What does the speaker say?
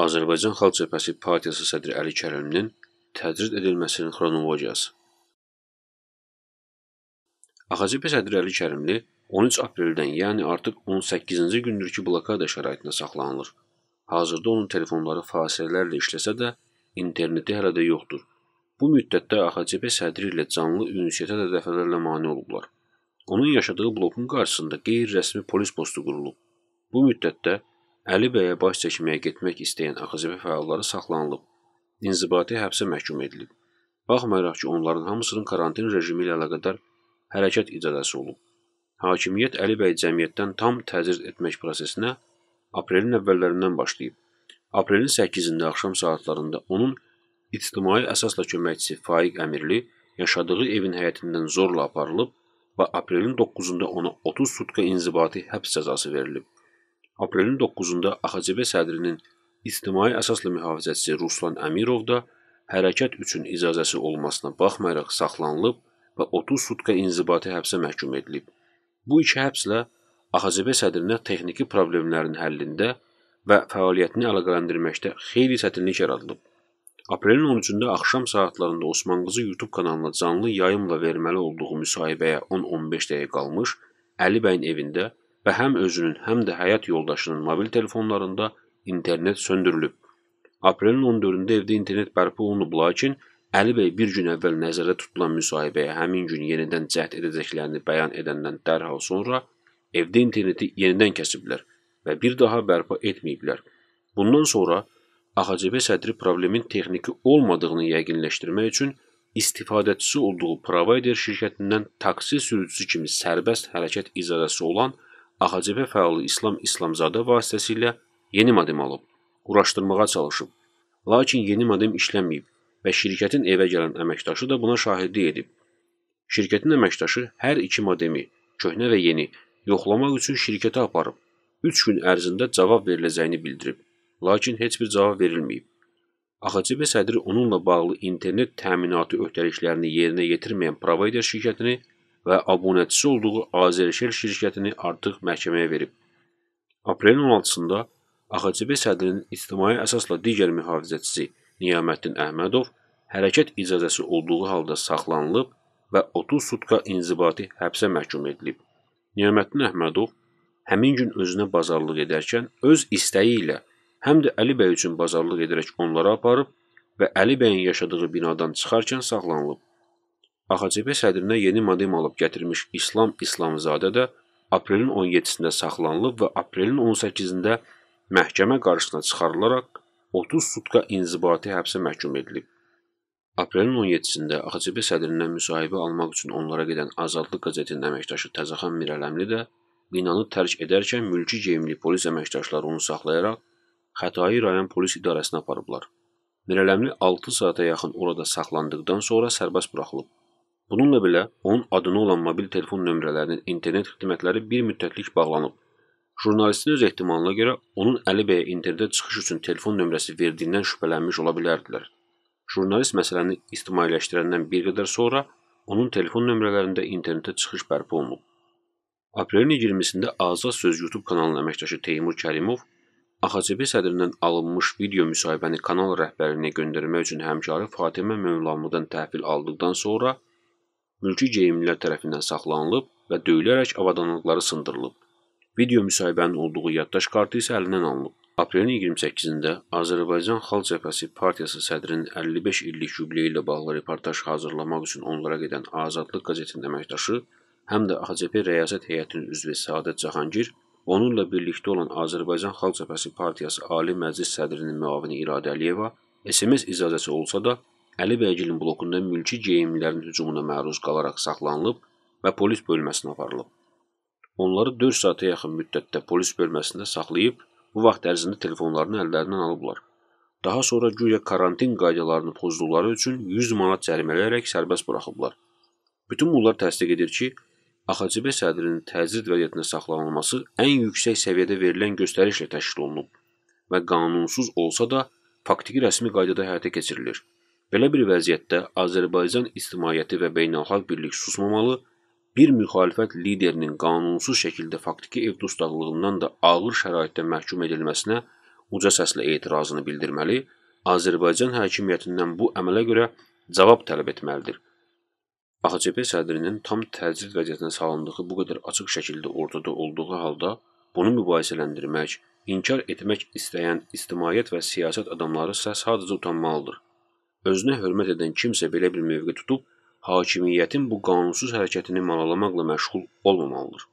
Azərbaycan Xalq Cəbhəsi Partiyası sədri Əli Kərimlinin təcrid edilməsinin xronologiyası. AXCP sədri Əli Kərimli 13 apreldən, yəni artıq 18-ci gündür ki, blokada şəraitində saxlanılır. Hazırda onun telefonları fasilələrlə işləsə də, interneti hələ də yoxdur. Bu müddətdə AXCP sədri ilə canlı ünsiyyətə də dəfələrlə mane olublar. Onun yaşadığı blokun qarşısında qeyri-rəsmi polis postu qurulub. Bu müddətdə Əli bəyə baş çəkməyə getmək istəyən AXCP fəalları saxlanılıb, inzibati həbsə məhkum edilib. Baxmayaraq ki, onların hamısının karantin rejimi ilə əlaqədar hərəkət icazəsi olub. Hakimiyyət Əli bəy cəmiyyətdən tam təzir etmək prosesinə aprelin əvvəllərindən başlayıb. Aprelin 8-də axşam saatlarında onun ictimai əsasla köməkçisi Faiq Əmirli yaşadığı evin həyətindən zorla aparılıb və aprelin 9-da ona 30 sutka inzibati həbs cəzası verilib. Aprelin 9-da AXCB sədrinin ictimai əsaslı mühafizəçisi Ruslan Əmirov da hərəkət üçün icazəsi olmasına baxmayaraq saxlanılıb və 30 sutka inzibati həbsə məhkum edilib. Bu iki həbslə AXCB sədrinə texniki problemlərin həllində və fəaliyyətini əlaqələndirməkdə xeyli çətinlik yaradılıb. Aprelin 13-də axşam saatlarında Osman Qızı YouTube kanalına canlı yayımla verməli olduğu müsahibəyə 10-15 dəqiqə qalmış Əli bəyin evində və həm özünün, həm də həyat yoldaşının mobil telefonlarında internet söndürülüb. Aprelin 14-də evdə internet bərpa olunub, lakin Əli bəy bir gün əvvəl nəzərdə tutulan müsahibəyə həmin gün yenidən cəhd edəcəklərini bəyan edəndən dərhal sonra evdə interneti yenidən kəsiblər və bir daha bərpa etməyiblər. Bundan sonra AXCB sədri problemin texniki olmadığını yəqinləşdirmək üçün istifadəçisi olduğu provayder şirkətindən taksi sürücüsü kimi sərbəst hərəkət icazəsi olan AXCP fəalı İslam İslamzadə vasitəsilə yeni modem alıb, quraşdırmağa çalışıb. Lakin yeni modem işləməyib və şirkətin evə gələn əməkdaşı da buna şahidlik edib. Şirkətin əməkdaşı hər iki modemi, köhnə və yeni, yoxlamaq üçün şirkətə aparıb. 3 gün ərzində cavab veriləcəyini bildirib, lakin heç bir cavab verilməyib. AXCB sədri onunla bağlı internet təminatı öhdəliklərini yerinə yetirməyən provayder şirkətini və abunəçisi olduğu Azərişel şirkətini artıq məhkəməyə verib. Aprelin 16-sında AXCB sədrinin ictimai əsasla digər mühafizəçisi Niyamətdin Əhmədov hərəkət icazəsi olduğu halda saxlanılıb və 30 sutka inzibati həbsə məhkum edilib. Niyamətdin Əhmədov həmin gün özünə bazarlıq edərkən öz istəyi ilə həm də Əli bəy üçün bazarlıq edərək onları aparıb və Əli bəyin yaşadığı binadan çıxarkən saxlanılıb. AXCP sədrinə yeni modem alıb gətirmiş İslam İslamzadə də aprelin 17-sində saxlanılıb və aprelin 18-də məhkəmə qarşısına çıxarılaraq 30 sutka inzibati həbsə məhkum edilib. Aprelin 17-də AXCP sədrindən müsahibə almaq üçün onlara gedən Azadlıq qəzetinin əməkdaşı Təzəxan Mirələmli də binanı tərk edərkən mülki geyimli polis əməkdaşları onu saxlayaraq Xətai rayon polis idarəsinə aparıblar. Mirələmli 6 saata yaxın orada saxlandıqdan sonra sərbəst buraxılıb. Bununla belə, onun adına olan mobil telefon nömrələrinin internet xidmətləri bir müddətlik bağlanıb. Jurnalistin öz ehtimalına görə onun Əli bəyə internetə çıxış üçün telefon nömrəsi verdiyindən şübhələnmiş ola bilərdilər. Jurnalist məsələni ictimailəşdirəndən bir qədər sonra onun telefon nömrələrində internetə çıxış bərpa olunub. Aprelin 20-sində Azad Söz YouTube kanalının əməkdaşı Teymur Kərimov AXCB sədrindən alınmış video müsahibəni kanal rəhbərliyinə göndərmək üçün həmkarı Fatimə Mövlamlıdan təhvil aldıqdan sonra mülki geyimlilər tərəfindən saxlanılıb və döyülərək avadanlıqları sındırılıb. Video müsahibənin olduğu yaddaş kartı isə əlindən alınıb. Aprelin 28-də Azərbaycan Xalq Cəbhəsi Partiyası sədrinin 55 illik yubileyi ilə bağlı reportaj hazırlamaq üçün onlara gedən Azadlıq qəzetinin əməkdaşı, həm də ACP rəyasət heyətinin üzvü Səadət Cahangir, onunla birlikdə olan Azərbaycan Xalq Cəbhəsi Partiyası Ali Məclis sədrinin müavini İradə Əliyeva SMS icazəsi olsa da Əli bəygilin blokunda mülki geyimlilərin hücumuna məruz qalaraq saxlanılıb və polis bölməsinə aparılıb. Onları 4 saata yaxın müddətdə polis bölməsində saxlayıb, bu vaxt ərzində telefonlarını əllərindən alıblar. Daha sonra güya karantin qaydalarını pozduqları üçün 100 manat cərimələyərək sərbəst buraxıblar. Bütün bunlar təsdiq edir ki, AXCB sədrinin təzid vəziyyətində saxlanılması ən yüksək səviyyədə verilən göstərişlə təşkil olunub və qanunsuz olsa da faktiki rəsmi qaydada həyata keçirilir. Belə bir vəziyyətdə Azərbaycan ictimaiyyəti və beynəlxalq birlik susmamalı, bir müxalifət liderinin qanunsuz şəkildə faktiki ev dustaqlığından da ağır şəraitdə məhkum edilməsinə uca səslə etirazını bildirməli, Azərbaycan hakimiyyətindən bu əmələ görə cavab tələb etməlidir. AXCP sədrinin tam təcrid vəziyyətinə salındığı bu qədər açıq şəkildə ortada olduğu halda bunu mübahisələndirmək, inkar etmək istəyən ictimaiyyət və siyasət adamları isə sadəcə utanmalıdır. Özünə hörmət edən kimsə belə bir mövqe tutub hakimiyyətin bu qanunsuz hərəkətini malalamaqla məşğul olmamalıdır.